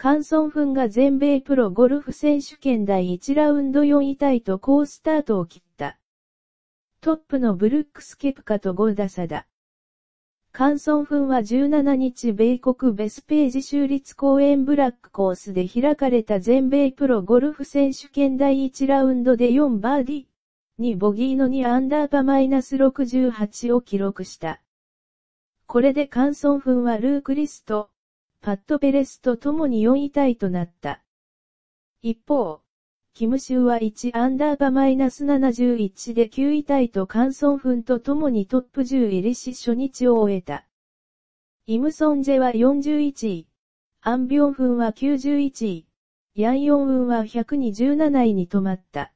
カンソンフンが全米プロゴルフ選手権第1ラウンド4位タイと好スタートを切った。トップのブルックス・ケプカと5打差だ。カンソンフンは17日米国ベスページ州立公園ブラックコースで開かれた全米プロゴルフ選手権第1ラウンドで4バーディー、2ボギーの2アンダーパマイナス68を記録した。これでカンソンフンはルークリスト、パッド・ペレスと共に4位タイとなった。一方、キムシュは1アンダーがマイナス71で9位タイとカンソンフンと共にトップ10入りし初日を終えた。イムソンジェは41位、アンビョンフンは91位、ヤンヨンウンは127位に止まった。